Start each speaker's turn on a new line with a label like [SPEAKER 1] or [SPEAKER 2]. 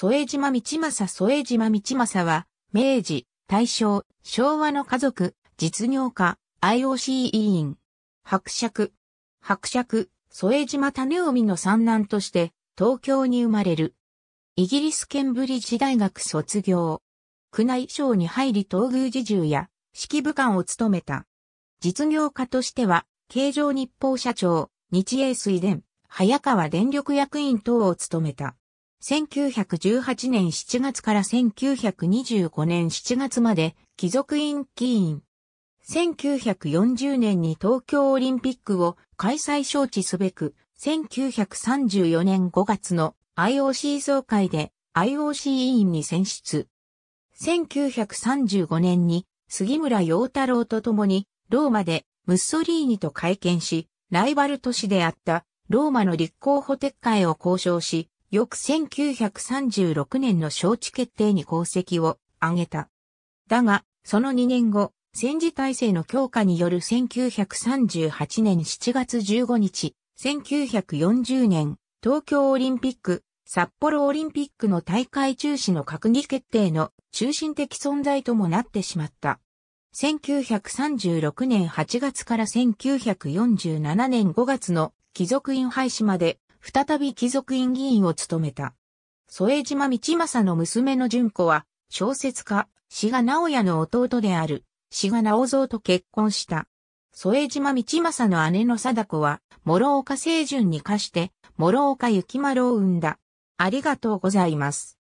[SPEAKER 1] 添島道正添島道正は、明治、大正、昭和の家族、実業家、IOC 委員、伯爵、伯爵、添島種臣の三男として、東京に生まれる。イギリスケンブリッジ大学卒業。区内省に入り東宮自従や指揮部官を務めた。実業家としては、京城日報社長、日英水電、早川電力役員等を務めた。1918年7月から1925年7月まで貴族院議員。1940年に東京オリンピックを開催招致すべく、1934年5月の IOC 総会で IOC 委員に選出。1935年に杉村陽太郎と共にローマでムッソリーニと会見し、ライバル都市であったローマの立候補撤回を交渉し、翌1936年の招致決定に功績を挙げた。だが、その2年後、戦時体制の強化による1938年7月15日、1940年、東京オリンピック、札幌オリンピックの大会中止の閣議決定の中心的存在ともなってしまった。1936年8月から1947年5月の貴族院廃止まで再び貴族院議員を務めた。添島道正の娘の純子は、小説家、志賀直也の弟である、志賀直蔵と結婚した。添島道正の姉の貞子は、諸岡清順に課して、諸岡幸丸を産んだ。ありがとうご
[SPEAKER 2] ざいます。